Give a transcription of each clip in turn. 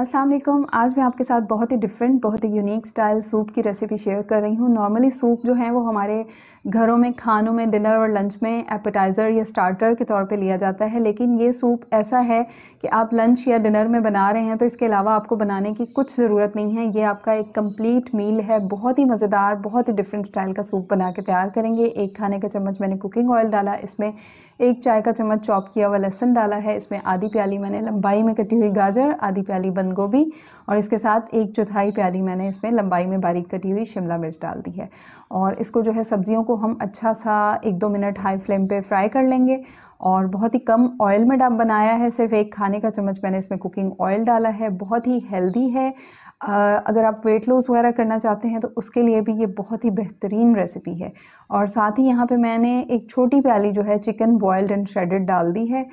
अस्सलाम वालेकुम आज मैं आपके साथ बहुत ही डिफरेंट बहुत ही यूनिक स्टाइल सूप की रेसिपी शेयर कर रही हूँ नॉर्मली सूप जो है वो हमारे घरों में खानों में डिनर और लंच में एपेटाइज़र या स्टार्टर के तौर पे लिया जाता है लेकिन ये सूप ऐसा है कि आप लंच या डिनर में बना रहे हैं तो इसके अलावा आपको बनाने की कुछ ज़रूरत नहीं है ये आपका एक कम्प्लीट मील है बहुत ही मज़ेदार बहुत ही डिफरेंट स्टाइल का सूप बना के तैयार करेंगे एक खाने का चम्मच मैंने कुकिंग ऑयल डाला इसमें एक चाय का चम्मच चॉप किया हुआ लहसन डाला है इसमें आधी प्याली मैंने लंबाई में कटी हुई गाजर आधी प्याली बंद गोभी और इसके साथ एक चौथाई प्याली मैंने इसमें लंबाई में बारीक कटी हुई शिमला मिर्च डाल दी है और इसको जो है सब्जियों को हम अच्छा सा एक दो मिनट हाई फ्लेम पे फ्राई कर लेंगे और बहुत ही कम ऑयल में डब बनाया है सिर्फ एक खाने का चम्मच मैंने इसमें कुकिंग ऑयल डाला है बहुत ही हेल्दी है अगर आप वेट लॉस वगैरह करना चाहते हैं तो उसके लिए भी ये बहुत ही बेहतरीन रेसिपी है और साथ ही यहाँ पे मैंने एक छोटी प्याली जो है चिकन बॉयल्ड एंड श्रेडेड डाल दी है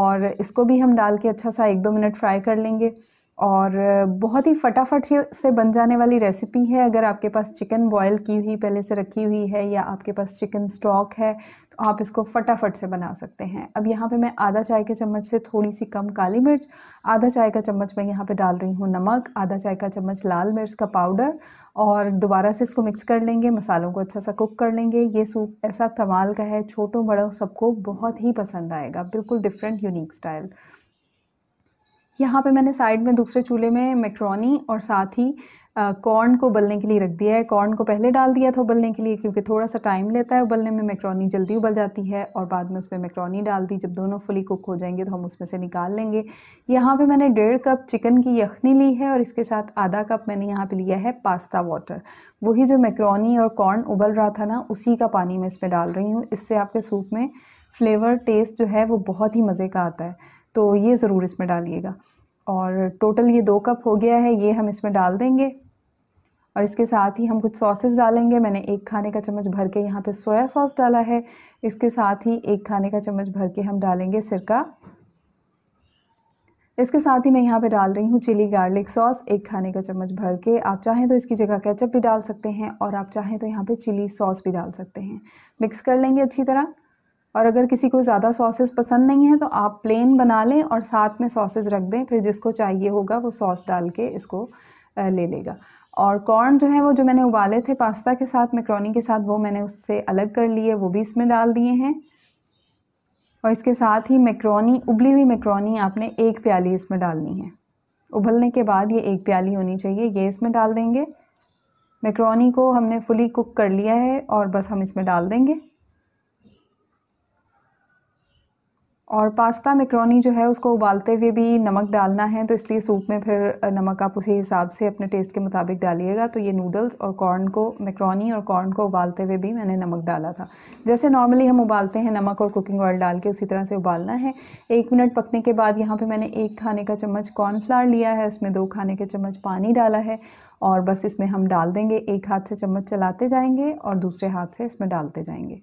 और इसको भी हम डाल के अच्छा सा एक दो मिनट फ्राई कर लेंगे और बहुत ही फटाफट से बन जाने वाली रेसिपी है अगर आपके पास चिकन बॉयल की हुई पहले से रखी हुई है या आपके पास चिकन स्टॉक है तो आप इसको फटाफट से बना सकते हैं अब यहाँ पे मैं आधा चाय के चम्मच से थोड़ी सी कम काली मिर्च आधा चाय का चम्मच मैं यहाँ पे डाल रही हूँ नमक आधा चाय का चम्मच लाल मिर्च का पाउडर और दोबारा से इसको मिक्स कर लेंगे मसालों को अच्छा सा कुक कर लेंगे ये सूप ऐसा कमाल का है छोटों बड़ों सबको बहुत ही पसंद आएगा बिल्कुल डिफरेंट यूनिक स्टाइल यहाँ पे मैंने साइड में दूसरे चूल्हे में मैक्रोनी और साथ ही कॉर्न को उबलने के लिए रख दिया है कॉर्न को पहले डाल दिया था उबलने के लिए क्योंकि थोड़ा सा टाइम लेता है उबलने में मैक्रोनी जल्दी उबल जाती है और बाद में उस पर मैक्रोनी डाल दी जब दोनों फुली कुक हो जाएंगे तो हम उसमें से निकाल लेंगे यहाँ पे मैंने डेढ़ कप चिकन की यखनी ली है और इसके साथ आधा कप मैंने यहाँ पर लिया है पास्ता वाटर वही जो मैक्रोनी और कॉर्न उबल रहा था ना उसी का पानी मैं इसमें डाल रही हूँ इससे आपके सूप में फ्लेवर टेस्ट जो है वो बहुत ही मज़े का आता है तो ये ज़रूर इसमें डालिएगा और टोटल ये दो कप हो गया है ये हम इसमें डाल देंगे और इसके साथ ही हम कुछ सॉसेस डालेंगे मैंने एक खाने का चम्मच भर के यहाँ पे सोया सॉस डाला है इसके साथ ही एक खाने का चम्मच भर के हम डालेंगे सिरका इसके साथ ही मैं यहाँ पे डाल रही हूँ चिली गार्लिक सॉस एक खाने का चम्मच भर के आप चाहें तो इसकी जगह केचप भी डाल सकते हैं और आप चाहें तो यहाँ पर चिली सॉस भी डाल सकते हैं मिक्स कर लेंगे अच्छी तरह और अगर किसी को ज़्यादा सॉसेस पसंद नहीं है तो आप प्लेन बना लें और साथ में सॉसेस रख दें फिर जिसको चाहिए होगा वो सॉस डाल के इसको ले लेगा और कॉर्न जो है वो जो मैंने उबाले थे पास्ता के साथ मैक्रोनी के साथ वो मैंने उससे अलग कर लिए वो भी इसमें डाल दिए हैं और इसके साथ ही मैक्रोनी उबली हुई मैक्रोनी आपने एक प्याली इसमें डालनी है उबलने के बाद ये एक प्याली होनी चाहिए ये इसमें डाल देंगे मैक्रोनी को हमने फुली कुक कर लिया है और बस हम इसमें डाल देंगे और पास्ता मैक्रोनी जो है उसको उबालते हुए भी नमक डालना है तो इसलिए सूप में फिर नमक आप उसी हिसाब से अपने टेस्ट के मुताबिक डालिएगा तो ये नूडल्स और कॉर्न को मैक्रोनी और कॉर्न को उबालते हुए भी मैंने नमक डाला था जैसे नॉर्मली हम उबालते हैं नमक और कुकिंग ऑयल डाल के उसी तरह से उबालना है एक मिनट पकने के बाद यहाँ पर मैंने एक खाने का चम्मच कॉर्नफ्लावर लिया है उसमें दो खाने के चम्मच पानी डाला है और बस इसमें हम डाल देंगे एक हाथ से चम्मच चलाते जाएंगे और दूसरे हाथ से इसमें डालते जाएंगे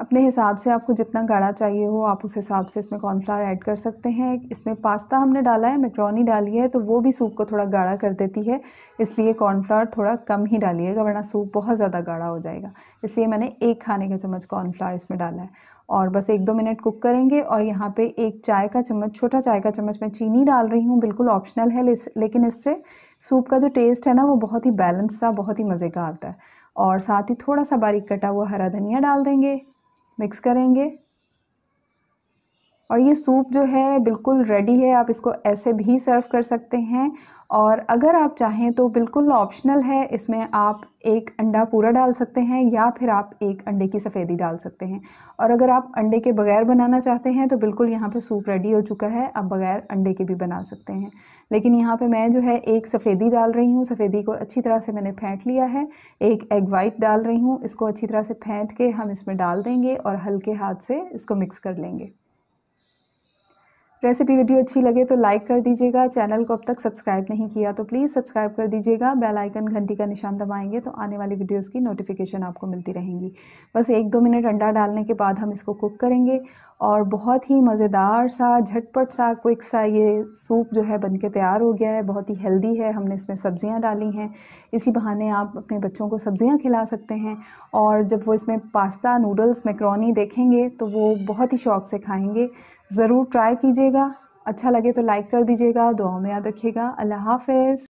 अपने हिसाब से आपको जितना गाढ़ा चाहिए हो आप उस हिसाब से इसमें कॉर्नफ्लावर ऐड कर सकते हैं इसमें पास्ता हमने डाला है मैक्रोनी डाली है तो वो भी सूप को थोड़ा गाढ़ा कर देती है इसलिए कॉर्नफ्लावर थोड़ा कम ही डालिएगा वरना सूप बहुत ज़्यादा गाढ़ा हो जाएगा इसलिए मैंने एक खाने का चम्मच कॉर्नफ्लावर इसमें डाला है और बस एक दो मिनट कुक करेंगे और यहाँ पर एक चाय का चम्मच छोटा चाय का चम्मच मैं चीनी डाल रही हूँ बिल्कुल ऑप्शनल है लेकिन इससे सूप का जो टेस्ट है ना वो बहुत ही बैलेंस सा बहुत ही मज़े का आता है और साथ ही थोड़ा सा बारीक कटा हुआ हरा धनिया डाल देंगे मिक्स करेंगे और ये सूप जो है बिल्कुल रेडी है आप इसको ऐसे भी सर्व कर सकते हैं और अगर आप चाहें तो बिल्कुल ऑप्शनल है इसमें आप एक अंडा पूरा डाल सकते हैं या फिर आप एक अंडे की सफ़ेदी डाल सकते हैं और अगर आप अंडे के बगैर बनाना चाहते हैं तो बिल्कुल यहाँ पे सूप रेडी हो चुका है आप बगैर अंडे के भी बना सकते हैं लेकिन यहाँ पे मैं जो है एक सफ़ेदी डाल रही हूँ सफ़ेदी को अच्छी तरह से मैंने फेंट लिया है एक एग वाइट डाल रही हूँ इसको अच्छी तरह से फेंट के हम इसमें डाल देंगे और हल्के हाथ से इसको मिक्स कर लेंगे रेसिपी वीडियो अच्छी लगे तो लाइक कर दीजिएगा चैनल को अब तक सब्सक्राइब नहीं किया तो प्लीज़ सब्सक्राइब कर दीजिएगा बेल आइकन घंटी का निशान दबाएंगे तो आने वाली वीडियोस की नोटिफिकेशन आपको मिलती रहेंगी बस एक दो मिनट अंडा डालने के बाद हम इसको कुक करेंगे और बहुत ही मज़ेदार सा झटपट सा क्विक सा ये सूप जो है बन के तैयार हो गया है बहुत ही हेल्दी है हमने इसमें सब्ज़ियाँ डाली हैं इसी बहाने आप अपने बच्चों को सब्ज़ियाँ खिला सकते हैं और जब वो इसमें पास्ता नूडल्स मैक्रोनी देखेंगे तो वो बहुत ही शौक से खाएँगे ज़रूर ट्राई कीजिएगा अच्छा लगे तो लाइक कर दीजिएगा दुआओं में याद रखिएगा अल्लाह हाफिज़